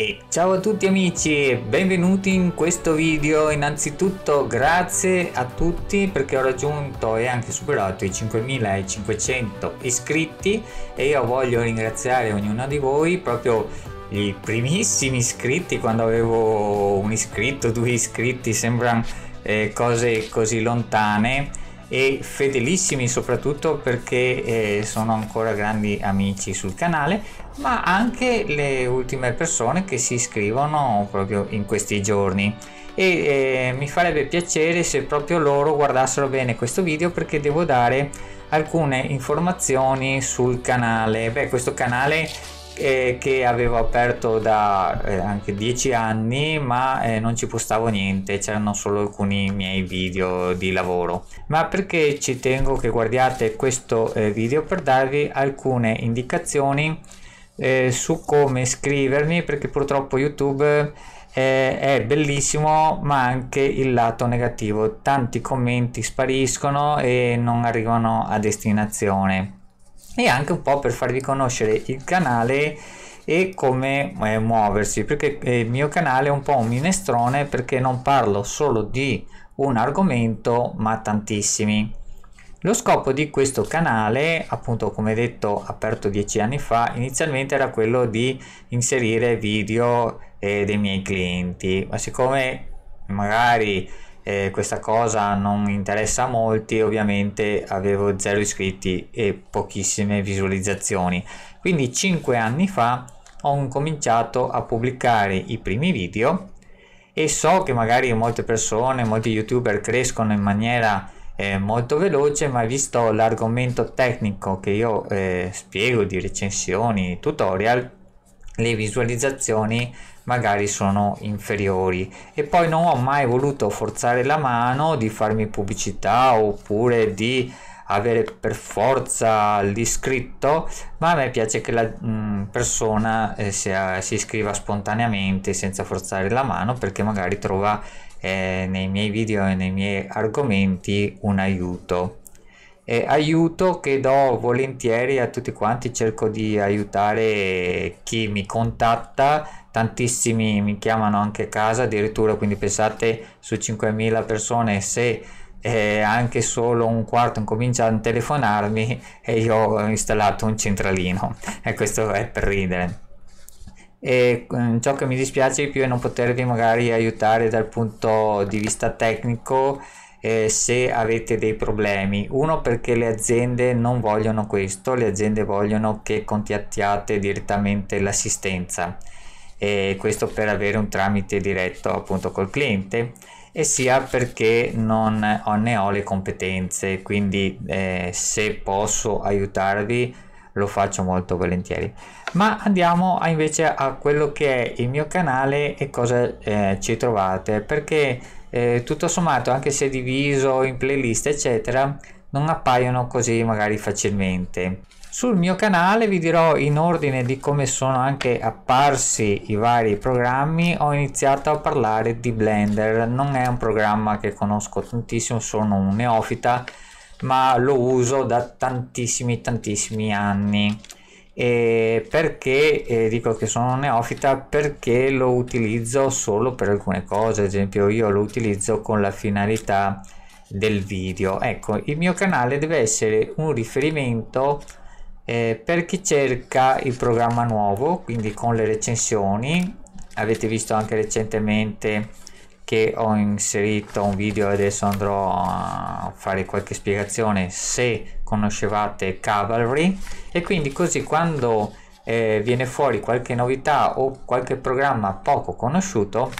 E ciao a tutti amici benvenuti in questo video. Innanzitutto grazie a tutti perché ho raggiunto e anche superato i 5500 iscritti e io voglio ringraziare ognuno di voi proprio i primissimi iscritti quando avevo un iscritto, due iscritti, sembrano eh, cose così lontane e fedelissimi soprattutto perché eh, sono ancora grandi amici sul canale ma anche le ultime persone che si iscrivono proprio in questi giorni e eh, mi farebbe piacere se proprio loro guardassero bene questo video perché devo dare alcune informazioni sul canale Beh, questo canale eh, che avevo aperto da eh, anche dieci anni ma eh, non ci postavo niente c'erano solo alcuni miei video di lavoro ma perché ci tengo che guardiate questo eh, video per darvi alcune indicazioni eh, su come iscrivermi perché purtroppo YouTube eh, è bellissimo ma anche il lato negativo. Tanti commenti spariscono e non arrivano a destinazione. E anche un po' per farvi conoscere il canale e come eh, muoversi perché eh, il mio canale è un po' un minestrone perché non parlo solo di un argomento ma tantissimi lo scopo di questo canale, appunto come detto aperto dieci anni fa, inizialmente era quello di inserire video eh, dei miei clienti, ma siccome magari eh, questa cosa non interessa a molti, ovviamente avevo zero iscritti e pochissime visualizzazioni. Quindi cinque anni fa ho cominciato a pubblicare i primi video e so che magari molte persone, molti youtuber crescono in maniera eh, molto veloce, ma visto l'argomento tecnico che io eh, spiego di recensioni, tutorial, le visualizzazioni magari sono inferiori e poi non ho mai voluto forzare la mano di farmi pubblicità oppure di avere per forza l'iscritto ma a me piace che la mh, mm, persona eh, sia, si iscriva spontaneamente senza forzare la mano perché magari trova eh, nei miei video e nei miei argomenti un aiuto eh, aiuto che do volentieri a tutti quanti cerco di aiutare chi mi contatta tantissimi mi chiamano anche a casa addirittura quindi pensate su 5.000 persone se eh, anche solo un quarto incomincia a telefonarmi e io ho installato un centralino e questo è per ridere e mm, ciò che mi dispiace di più è non potervi magari aiutare dal punto di vista tecnico eh, se avete dei problemi uno perché le aziende non vogliono questo le aziende vogliono che contattiate direttamente l'assistenza e questo per avere un tramite diretto appunto col cliente e sia perché non ho, ne ho le competenze quindi eh, se posso aiutarvi lo faccio molto volentieri ma andiamo a invece a quello che è il mio canale e cosa eh, ci trovate perché eh, tutto sommato anche se diviso in playlist eccetera non appaiono così magari facilmente sul mio canale vi dirò in ordine di come sono anche apparsi i vari programmi ho iniziato a parlare di blender non è un programma che conosco tantissimo sono un neofita ma lo uso da tantissimi tantissimi anni e perché eh, dico che sono neofita? Perché lo utilizzo solo per alcune cose, ad esempio io lo utilizzo con la finalità del video. Ecco, il mio canale deve essere un riferimento eh, per chi cerca il programma nuovo, quindi con le recensioni. Avete visto anche recentemente che ho inserito un video, adesso andrò a fare qualche spiegazione se conoscevate Cavalry e quindi così quando eh, viene fuori qualche novità o qualche programma poco conosciuto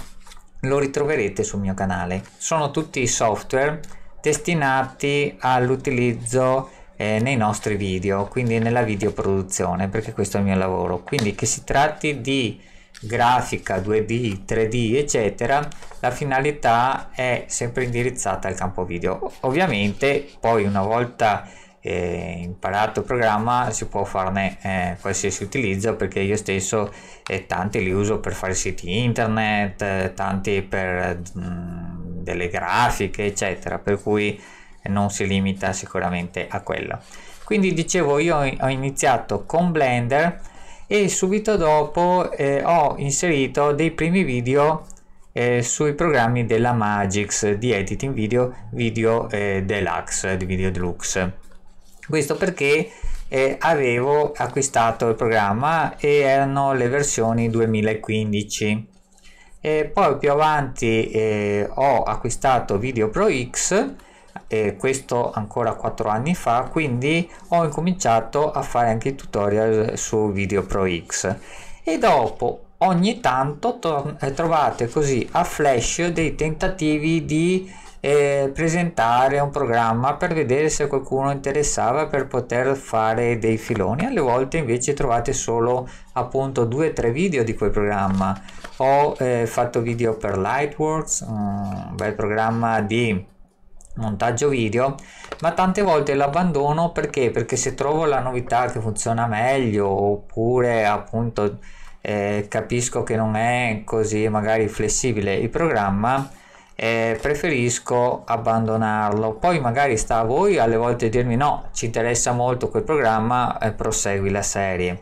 lo ritroverete sul mio canale. Sono tutti software destinati all'utilizzo eh, nei nostri video, quindi nella video produzione perché questo è il mio lavoro. Quindi che si tratti di grafica 2D, 3D, eccetera, la finalità è sempre indirizzata al campo video. Ovviamente poi una volta eh, imparato il programma si può farne eh, qualsiasi utilizzo perché io stesso eh, tanti li uso per fare siti internet, eh, tanti per mh, mm, delle grafiche eccetera per cui non si limita sicuramente a quello. Quindi dicevo io ho iniziato con Blender e subito dopo eh, ho inserito dei primi video eh, sui programmi della Magix di editing video, video eh, deluxe, di video deluxe. Questo perché eh, avevo acquistato il programma e erano le versioni 2015. E poi più avanti eh, ho acquistato Video Pro X eh, questo ancora 4 anni fa quindi ho incominciato a fare anche i tutorial su Video Pro X e dopo ogni tanto eh, trovate così a flash dei tentativi di e presentare un programma per vedere se qualcuno interessava per poter fare dei filoni alle volte invece trovate solo appunto due o tre video di quel programma ho eh, fatto video per Lightworks un bel programma di montaggio video ma tante volte l'abbandono perché perché se trovo la novità che funziona meglio oppure appunto eh, capisco che non è così magari flessibile il programma eh, preferisco abbandonarlo. Poi magari sta a voi alle volte dirmi no, ci interessa molto quel programma, eh, prosegui la serie.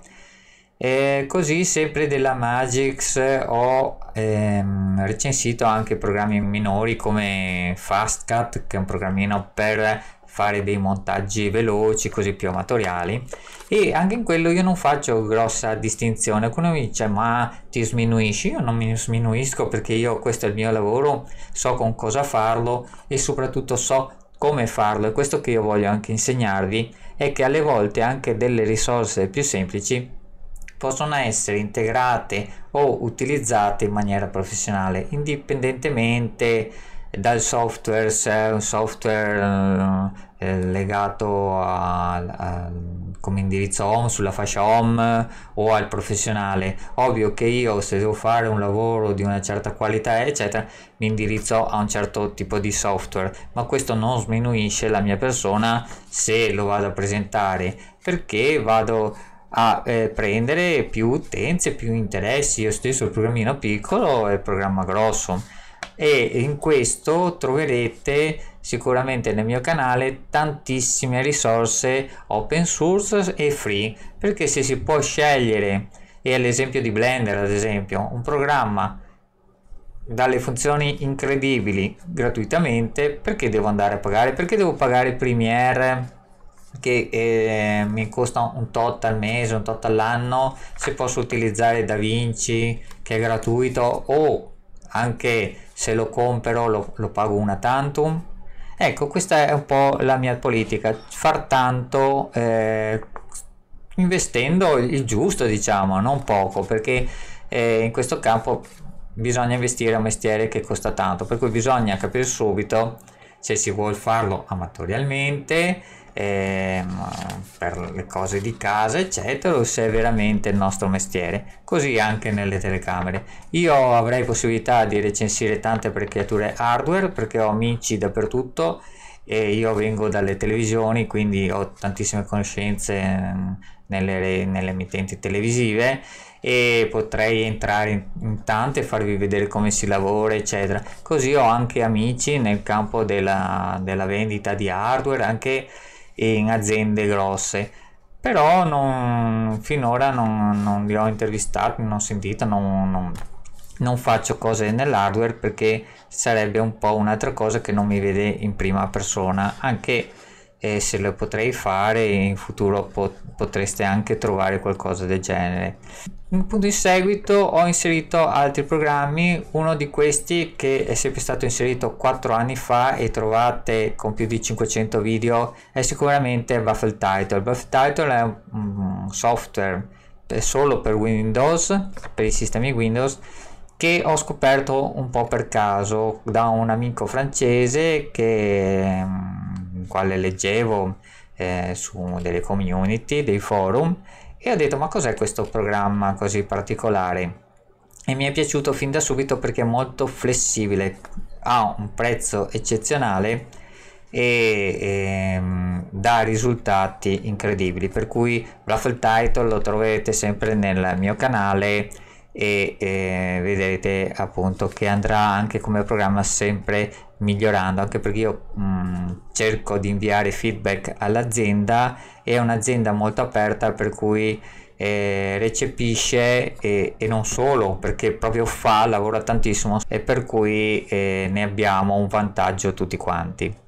E così sempre della Magix ho ehm, recensito anche programmi minori come Fastcat che è un programmino per fare dei montaggi veloci così più amatoriali e anche in quello io non faccio grossa distinzione qualcuno mi dice ma ti sminuisci io non mi sminuisco perché io questo è il mio lavoro so con cosa farlo e soprattutto so come farlo e questo che io voglio anche insegnarvi è che alle volte anche delle risorse più semplici possono essere integrate o utilizzate in maniera professionale indipendentemente dal software se un software eh, eh, legato a, a, come indirizzo home sulla fascia home o al professionale ovvio che io se devo fare un lavoro di una certa qualità eccetera mi indirizzo a un certo tipo di software ma questo non sminuisce la mia persona se lo vado a presentare perché vado a eh, prendere più utenze più interessi io stesso il programmino piccolo e il programma grosso e in questo troverete sicuramente nel mio canale tantissime risorse open source e free perché se si può scegliere e all'esempio di Blender ad esempio un programma dalle funzioni incredibili gratuitamente perché devo andare a pagare perché devo pagare Premiere che eh, mi costa un tot al mese un tot all'anno se posso utilizzare DaVinci che è gratuito o anche se lo compro lo, lo pago una tantum ecco questa è un po' la mia politica far tanto eh, investendo il giusto diciamo non poco perché eh, in questo campo bisogna investire un mestiere che costa tanto per cui bisogna capire subito se si vuole farlo amatorialmente ehm, per le cose di casa eccetera o se è veramente il nostro mestiere così anche nelle telecamere io avrei possibilità di recensire tante apparecchiature hardware perché ho amici dappertutto e io vengo dalle televisioni quindi ho tantissime conoscenze ehm, nelle, nelle emittenti televisive e potrei entrare in, in tante e farvi vedere come si lavora eccetera così ho anche amici nel campo della, della vendita di hardware anche in aziende grosse però non, finora non, non, li ho intervistati, non ho sentito, non, non, non, faccio cose nell'hardware perché sarebbe un po' un'altra cosa che non mi vede in prima persona, anche e se lo potrei fare in futuro pot- potreste anche trovare qualcosa del genere. In seguito ho inserito altri programmi, uno di questi che è sempre stato inserito 4 anni fa e trovate con più di 500 video è sicuramente Buffle Title. Buffle Title è un software solo per Windows, per i sistemi Windows che ho scoperto un po' per caso da un amico francese che quale leggevo eh, su delle community, dei forum e ho detto ma cos'è questo programma così particolare? E mi è piaciuto fin da subito perché è molto flessibile, ha un prezzo eccezionale e, e ehm, dà risultati incredibili per cui Raffle Title lo troverete sempre nel mio canale e eh, vedrete appunto che andrà anche come programma sempre migliorando anche perché io mh, mm, cerco di inviare feedback all'azienda è un'azienda molto aperta per cui eh, recepisce e, e, non solo perché proprio fa lavora tantissimo e per cui eh, ne abbiamo un vantaggio tutti quanti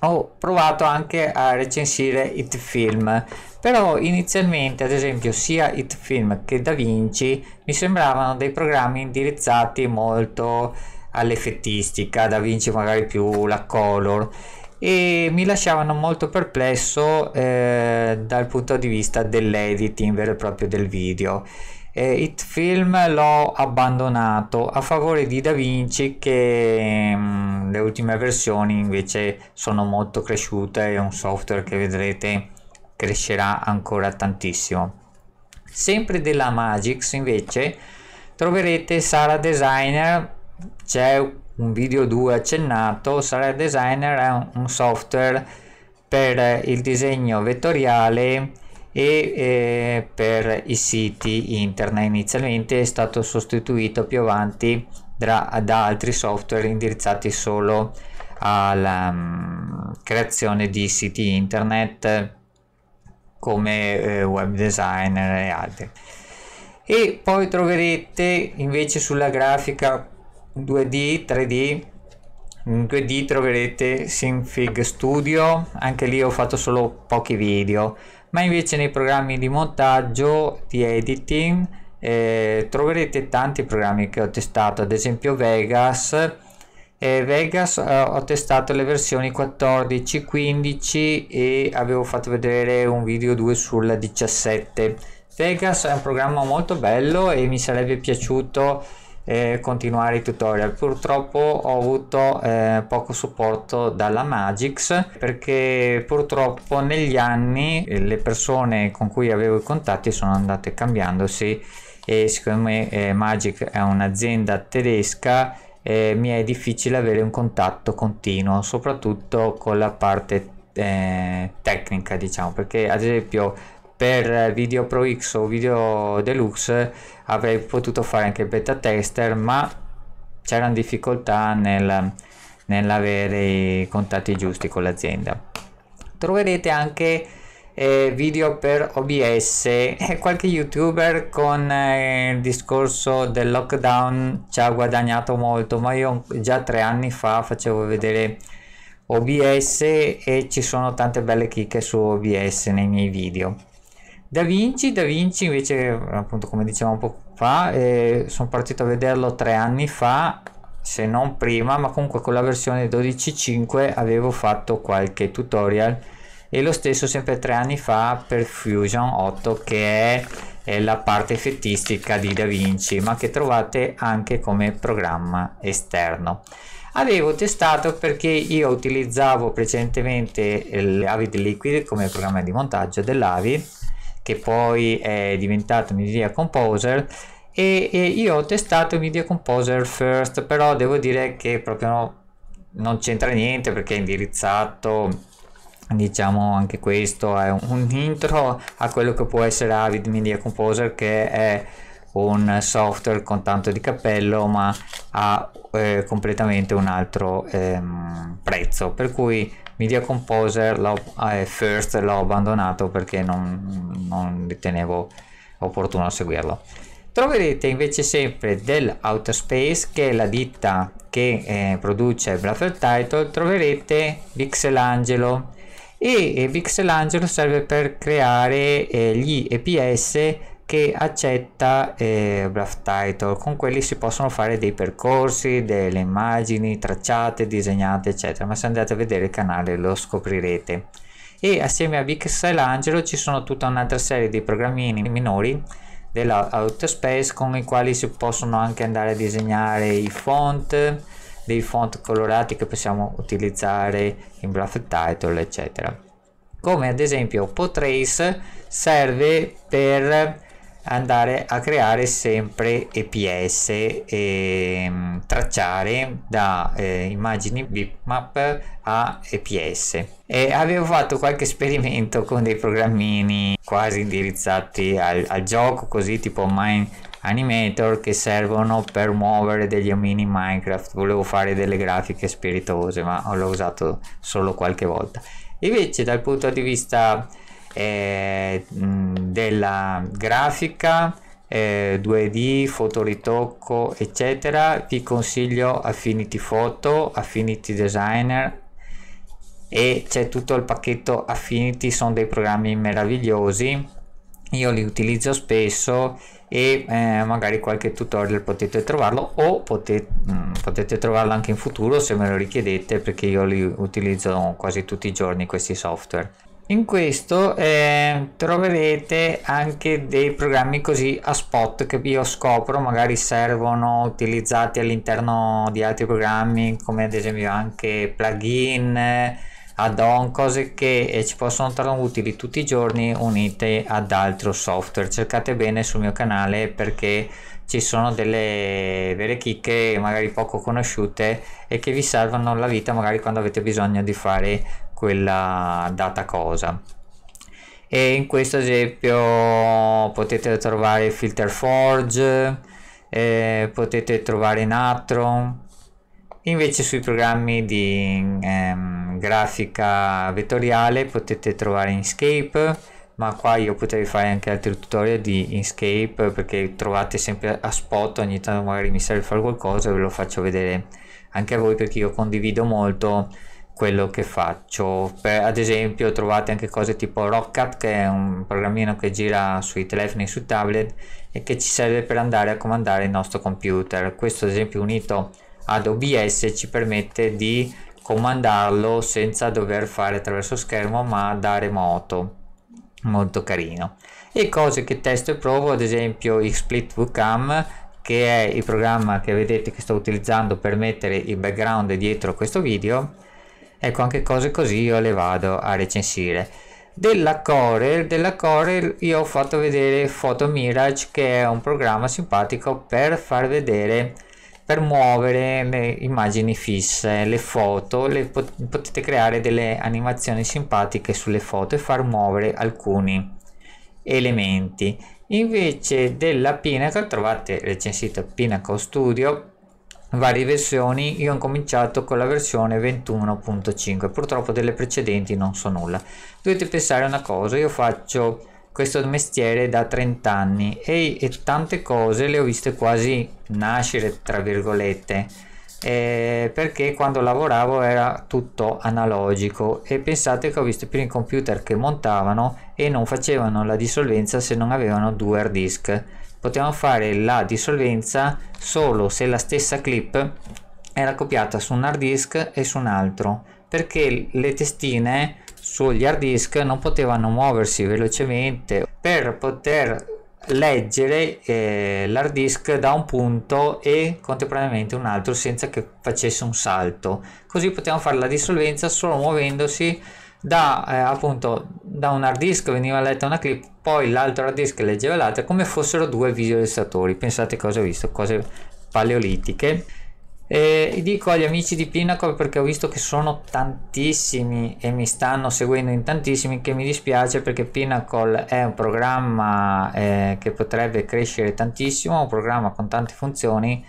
ho provato anche a recensire It Film, però inizialmente ad esempio sia It Film che Da Vinci mi sembravano dei programmi indirizzati molto all'effettistica, Da Vinci magari più la color e mi lasciavano molto perplesso eh, dal punto di vista dell'editing vero e proprio del video eh, It Film l'ho abbandonato a favore di Da Vinci che mh, mm, le ultime versioni invece sono molto cresciute è un software che vedrete crescerà ancora tantissimo sempre della Magix invece troverete Sara Designer c'è un video 2 accennato Sara Designer è un, un software per il disegno vettoriale e eh, per i siti internet inizialmente è stato sostituito più avanti da, da altri software indirizzati solo alla um, creazione di siti internet come eh, web designer e altri e poi troverete invece sulla grafica 2D 3D in 2D troverete Synfig Studio anche lì ho fatto solo pochi video ma invece nei programmi di montaggio, di editing, eh, troverete tanti programmi che ho testato, ad esempio Vegas. Eh, Vegas eh, ho testato le versioni 14, 15 e avevo fatto vedere un video 2 sulla 17. Vegas è un programma molto bello e mi sarebbe piaciuto eh, continuare i tutorial purtroppo ho avuto eh, poco supporto dalla Magix perché purtroppo negli anni eh, le persone con cui avevo i contatti sono andate cambiandosi e secondo me eh, Magic è un'azienda tedesca eh, mi è difficile avere un contatto continuo soprattutto con la parte eh, tecnica diciamo perché ad esempio per Video Pro X o Video Deluxe avrei potuto fare anche il beta tester ma c'erano difficoltà nel, nell'avere i contatti giusti con l'azienda troverete anche eh, video per OBS e qualche youtuber con eh, il discorso del lockdown ci ha guadagnato molto ma io già tre anni fa facevo vedere OBS e ci sono tante belle chicche su OBS nei miei video da Vinci, da Vinci invece, appunto come dicevamo poco fa, eh, sono partito a vederlo tre anni fa, se non prima, ma comunque con la versione 12.5 avevo fatto qualche tutorial e lo stesso sempre tre anni fa per Fusion 8 che è, è la parte effettistica di Da Vinci, ma che trovate anche come programma esterno avevo testato perché io utilizzavo precedentemente l'Avid Liquid come programma di montaggio dell'Avid che poi è diventato Media Composer e, e io ho testato Media Composer First però devo dire che proprio no, non c'entra niente perché è indirizzato diciamo anche questo è un intro a quello che può essere Avid Media Composer che è un software con tanto di cappello ma ha eh, completamente un altro ehm, prezzo per cui Media Composer l'ho, eh, First l'ho abbandonato perché non, non ritenevo opportuno seguirlo troverete invece sempre dell'Outer Space che è la ditta che eh, produce Buffer Title troverete Pixelangelo e eh, Pixelangelo serve per creare eh, gli EPS che accetta eh, Rough Title, con quelli si possono fare dei percorsi, delle immagini tracciate, disegnate eccetera, ma se andate a vedere il canale lo scoprirete. E assieme a Pixel Angelo ci sono tutta un'altra serie di programmini minori dell'Outspace con i quali si possono anche andare a disegnare i font, dei font colorati che possiamo utilizzare in Rough Title eccetera. Come ad esempio Potrace serve per andare a creare sempre EPS e mm, tracciare da eh, immagini bitmap a EPS e avevo fatto qualche esperimento con dei programmini quasi indirizzati al, al gioco così tipo Mine Animator che servono per muovere degli omini Minecraft volevo fare delle grafiche spiritose ma l'ho usato solo qualche volta invece dal punto di vista eh, della grafica, eh, 2D, fotoritocco, eccetera, vi consiglio Affinity Photo, Affinity Designer e c'è tutto il pacchetto Affinity, sono dei programmi meravigliosi, io li utilizzo spesso e eh, magari qualche tutorial potete trovarlo o potete, mh, mm, potete trovarlo anche in futuro se me lo richiedete perché io li utilizzo quasi tutti i giorni questi software. In questo eh, troverete anche dei programmi così a spot che io scopro magari servono utilizzati all'interno di altri programmi come ad esempio anche plugin, add-on, cose che eh, ci possono tornare utili tutti i giorni unite ad altro software. Cercate bene sul mio canale perché ci sono delle vere chicche magari poco conosciute e che vi salvano la vita magari quando avete bisogno di fare quella data cosa e in questo esempio potete trovare filter forge eh, potete trovare natron invece sui programmi di ehm, grafica vettoriale potete trovare inscape ma qua io potrei fare anche altri tutorial di inscape perché trovate sempre a spot ogni tanto magari mi serve fare qualcosa ve lo faccio vedere anche a voi perché io condivido molto quello che faccio. Per, ad esempio trovate anche cose tipo Rocket che è un programmino che gira sui telefoni e su tablet e che ci serve per andare a comandare il nostro computer. Questo ad esempio unito ad OBS ci permette di comandarlo senza dover fare attraverso schermo ma da remoto. Molto carino. E cose che testo e provo, ad esempio XSplit VCAM che è il programma che vedete che sto utilizzando per mettere il background dietro questo video Ecco, anche cose così io le vado a recensire. Della Corel, della Corel io ho fatto vedere Photo Mirage che è un programma simpatico per far vedere per muovere le immagini fisse, le foto, le pot potete creare delle animazioni simpatiche sulle foto e far muovere alcuni elementi. Invece della Pinnacle trovate recensito Pinnacle Studio varie versioni io ho cominciato con la versione 21.5 purtroppo delle precedenti non so nulla dovete pensare a una cosa io faccio questo mestiere da 30 anni e, e tante cose le ho viste quasi nascere tra virgolette eh, perché quando lavoravo era tutto analogico e pensate che ho visto più in computer che montavano e non facevano la dissolvenza se non avevano due hard disk potevamo fare la dissolvenza solo se la stessa clip era copiata su un hard disk e su un altro perché le testine sugli hard disk non potevano muoversi velocemente per poter leggere eh, l'hard disk da un punto e contemporaneamente un altro senza che facesse un salto così potevamo fare la dissolvenza solo muovendosi da eh, appunto da un hard disk veniva letta una clip poi l'altro hard disk leggeva l'altro come fossero due visualizzatori. Pensate cosa ho visto, cose paleolitiche. E dico agli amici di Pinnacle perché ho visto che sono tantissimi e mi stanno seguendo in tantissimi che mi dispiace perché Pinnacle è un programma eh, che potrebbe crescere tantissimo, un programma con tante funzioni,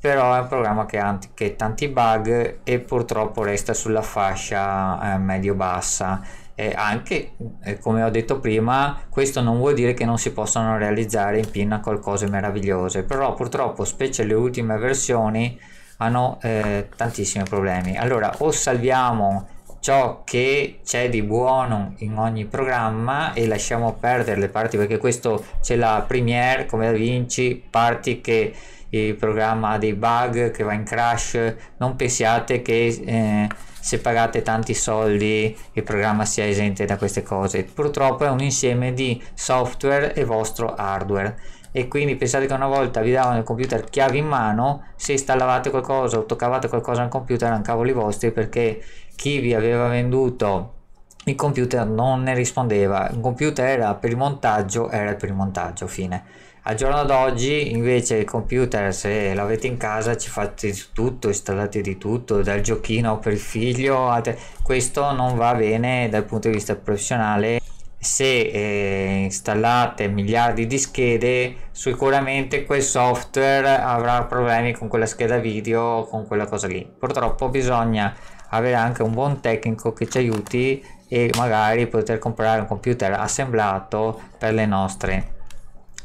però è un programma che ha anche, che tanti bug e purtroppo resta sulla fascia eh, medio-bassa eh, anche eh, come ho detto prima questo non vuol dire che non si possano realizzare in pinnacle cose meravigliose però purtroppo specie le ultime versioni hanno eh, tantissimi problemi allora o salviamo ciò che c'è di buono in ogni programma e lasciamo perdere le parti perché questo c'è la premiere come da vinci parti che il programma ha dei bug che va in crash non pensiate che eh, se pagate tanti soldi il programma sia esente da queste cose purtroppo è un insieme di software e vostro hardware e quindi pensate che una volta vi davano il computer chiave in mano se installavate qualcosa o toccavate qualcosa al computer erano cavoli vostri perché chi vi aveva venduto il computer non ne rispondeva il computer era per il montaggio era per il montaggio fine al giorno d'oggi invece il computer se l'avete in casa ci fate tutto, installate di tutto, dal giochino per il figlio, questo non va bene dal punto di vista professionale. Se eh, installate miliardi di schede sicuramente quel software avrà problemi con quella scheda video con quella cosa lì. Purtroppo bisogna avere anche un buon tecnico che ci aiuti e magari poter comprare un computer assemblato per le nostre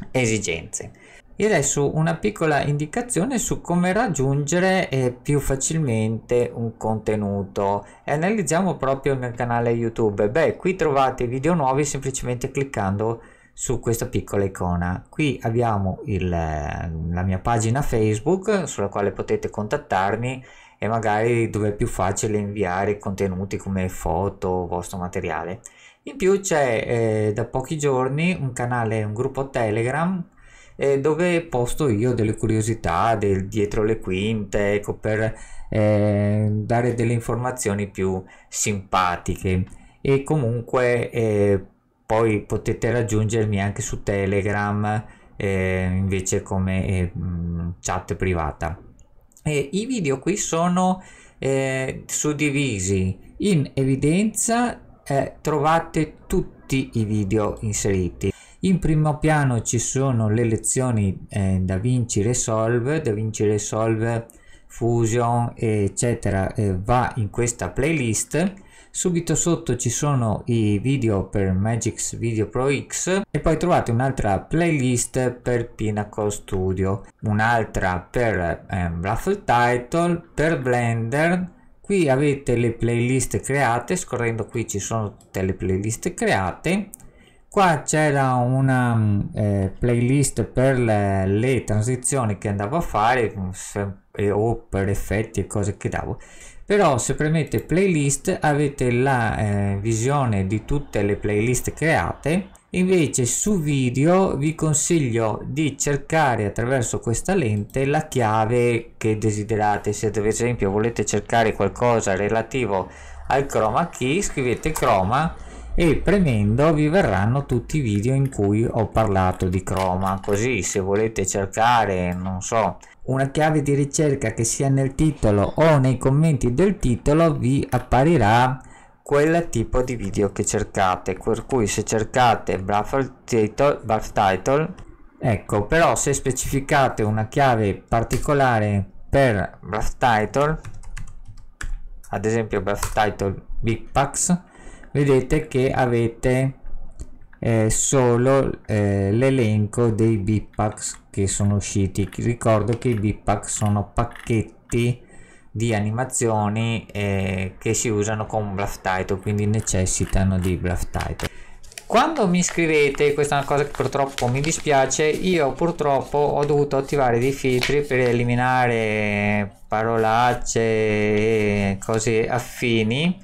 esigenze. E adesso una piccola indicazione su come raggiungere eh, più facilmente un contenuto e analizziamo proprio nel canale YouTube. Beh, qui trovate video nuovi semplicemente cliccando su questa piccola icona. Qui abbiamo il, la mia pagina Facebook sulla quale potete contattarmi e magari dove è più facile inviare contenuti come foto o vostro materiale. In più c'è eh, da pochi giorni un canale, un gruppo Telegram eh, dove posto io delle curiosità del dietro le quinte, ecco, per eh, dare delle informazioni più simpatiche e comunque eh, poi potete raggiungermi anche su Telegram eh, invece come eh, chat privata. E I video qui sono suddivisi in evidenza eh, trovate tutti i video inseriti. In primo piano ci sono le lezioni eh, Da Vinci Resolve, Da Vinci Resolve, Fusion, eccetera, eh, va in questa playlist. Subito sotto ci sono i video per Magix Video Pro X e poi trovate un'altra playlist per Pinnacle Studio, un'altra per ehm, Raffle Title, per Blender, qui avete le playlist create scorrendo qui ci sono tutte le playlist create qua c'era una mm, eh, playlist per le, le, transizioni che andavo a fare mm, se, eh, o per effetti e cose che davo però se premete playlist avete la eh, visione di tutte le playlist create invece su video vi consiglio di cercare attraverso questa lente la chiave che desiderate se ad esempio volete cercare qualcosa relativo al chroma key scrivete chroma e premendo vi verranno tutti i video in cui ho parlato di chroma così se volete cercare non so una chiave di ricerca che sia nel titolo o nei commenti del titolo vi apparirà quel tipo di video che cercate per cui se cercate Buff title, ecco però se specificate una chiave particolare per Buff title ad esempio Buff title big packs vedete che avete eh, solo eh, l'elenco dei big packs che sono usciti ricordo che i big packs sono pacchetti di animazioni eh, che si usano con bluff title quindi necessitano di bluff title quando mi iscrivete questa è una cosa che purtroppo mi dispiace io purtroppo ho dovuto attivare dei filtri per eliminare parolacce e cose affini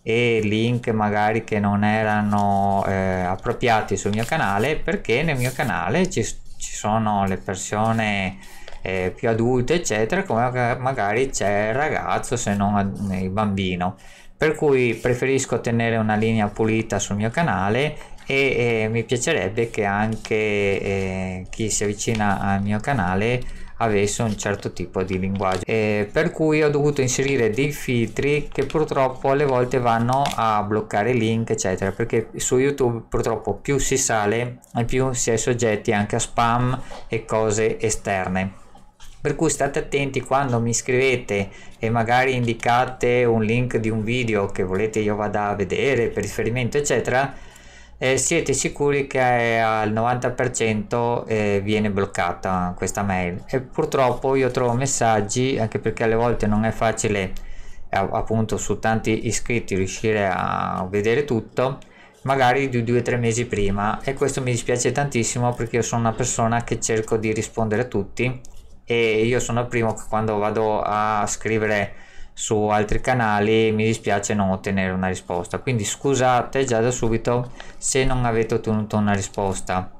e link magari che non erano eh, appropriati sul mio canale perché nel mio canale ci, ci sono le persone eh, più adulte, eccetera, come magari c'è il ragazzo se non il bambino. Per cui preferisco tenere una linea pulita sul mio canale e eh, mi piacerebbe che anche eh, chi si avvicina al mio canale avesse un certo tipo di linguaggio eh, per cui ho dovuto inserire dei filtri che purtroppo alle volte vanno a bloccare link eccetera perché su youtube purtroppo più si sale e più si è soggetti anche a spam e cose esterne per cui state attenti quando mi scrivete e magari indicate un link di un video che volete io vada a vedere per riferimento eccetera eh, siete sicuri che al 90% eh, viene bloccata questa mail e purtroppo io trovo messaggi anche perché alle volte non è facile appunto su tanti iscritti riuscire a vedere tutto magari di due o tre mesi prima e questo mi dispiace tantissimo perché io sono una persona che cerco di rispondere a tutti e io sono il primo che quando vado a scrivere su altri canali mi dispiace non ottenere una risposta quindi scusate già da subito se non avete ottenuto una risposta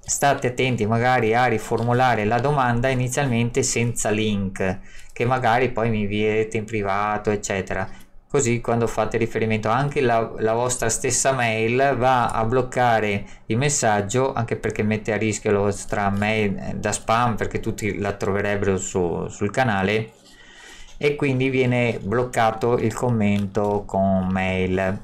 state attenti magari a riformulare la domanda inizialmente senza link che magari poi mi invierete in privato eccetera Così quando fate riferimento anche la, la vostra stessa mail va a bloccare il messaggio anche perché mette a rischio la vostra mail eh, da spam perché tutti la troverebbero su, sul canale e quindi viene bloccato il commento con mail.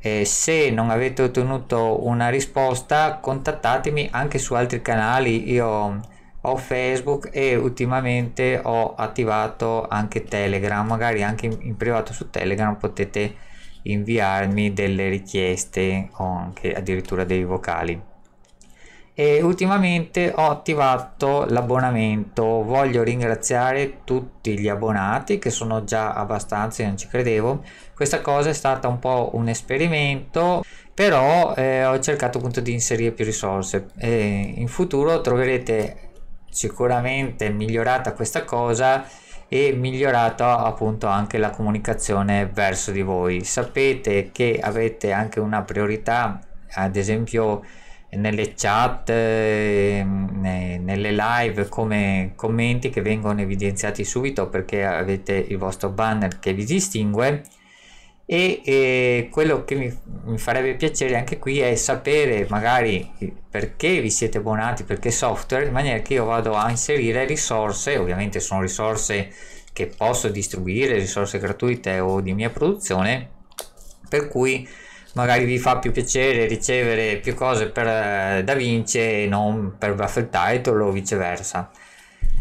E se non avete ottenuto una risposta contattatemi anche su altri canali, io ho Facebook e ultimamente ho attivato anche Telegram, magari anche in, in privato su Telegram potete inviarmi delle richieste o anche addirittura dei vocali. E ultimamente ho attivato l'abbonamento voglio ringraziare tutti gli abbonati che sono già abbastanza io non ci credevo questa cosa è stata un po un esperimento però eh, ho cercato appunto di inserire più risorse e in futuro troverete sicuramente migliorata questa cosa e migliorata appunto anche la comunicazione verso di voi sapete che avete anche una priorità ad esempio nelle chat ehm, nelle live come commenti che vengono evidenziati subito perché avete il vostro banner che vi distingue e, e quello che mi, mi, farebbe piacere anche qui è sapere magari perché vi siete abbonati, perché software, in maniera che io vado a inserire risorse, ovviamente sono risorse che posso distribuire, risorse gratuite o di mia produzione, per cui magari vi fa più piacere ricevere più cose per eh, Da Vinci e non per Buffett Title o viceversa.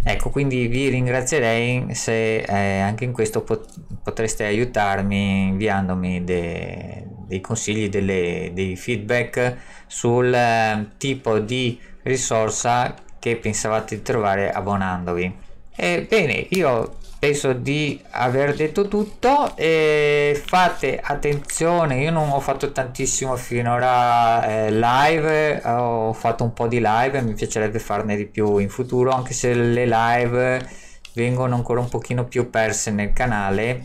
Ecco, quindi vi ringrazierei se eh, anche in questo pot- potreste aiutarmi inviandomi de- dei consigli, delle- dei feedback sul eh, tipo di risorsa che pensavate di trovare abbonandovi. E bene, io penso di aver detto tutto e fate attenzione io non ho fatto tantissimo finora eh, live ho fatto un po' di live mi piacerebbe farne di più in futuro anche se le live vengono ancora un pochino più perse nel canale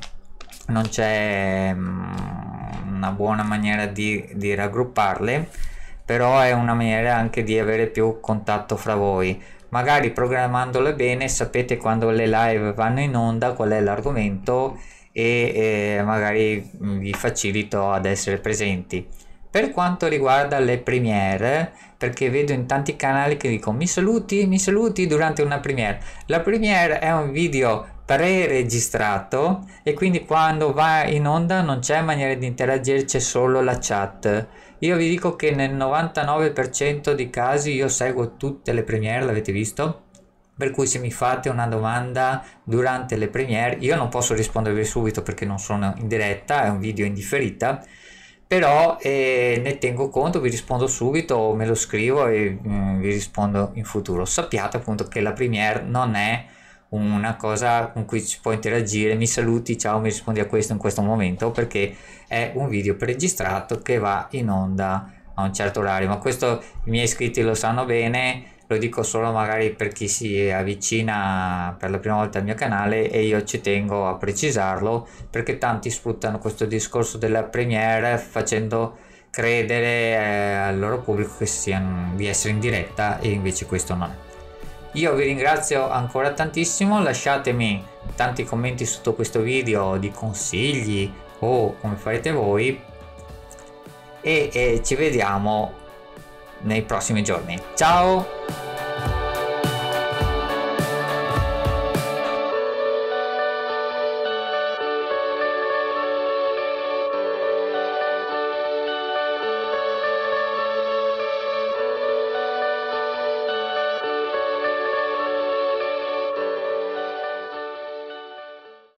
non c'è um, una buona maniera di, di raggrupparle però è una maniera anche di avere più contatto fra voi magari programmandole bene sapete quando le live vanno in onda qual è l'argomento e eh, magari mm, vi facilito ad essere presenti. Per quanto riguarda le premiere, perché vedo in tanti canali che dicono mi saluti, mi saluti durante una premiere. La premiere è un video pre-registrato e quindi quando va in onda non c'è maniera di interagire, c'è solo la chat. Io vi dico che nel 99% dei casi io seguo tutte le premiere, l'avete visto? Per cui se mi fate una domanda durante le premiere, io non posso rispondervi subito perché non sono in diretta, è un video in differita, però eh, ne tengo conto, vi rispondo subito, me lo scrivo e mm, vi rispondo in futuro. Sappiate appunto che la premiere non è una cosa con cui si può interagire, mi saluti, ciao, mi rispondi a questo in questo momento, perché è un video preregistrato che va in onda a un certo orario, ma questo i miei iscritti lo sanno bene, lo dico solo magari per chi si avvicina per la prima volta al mio canale e io ci tengo a precisarlo perché tanti sfruttano questo discorso della premiere facendo credere eh, al loro pubblico che siano, di essere in diretta e invece questo non è. Io vi ringrazio ancora tantissimo, lasciatemi tanti commenti sotto questo video di consigli o come farete voi e, e ci vediamo nei prossimi giorni. Ciao!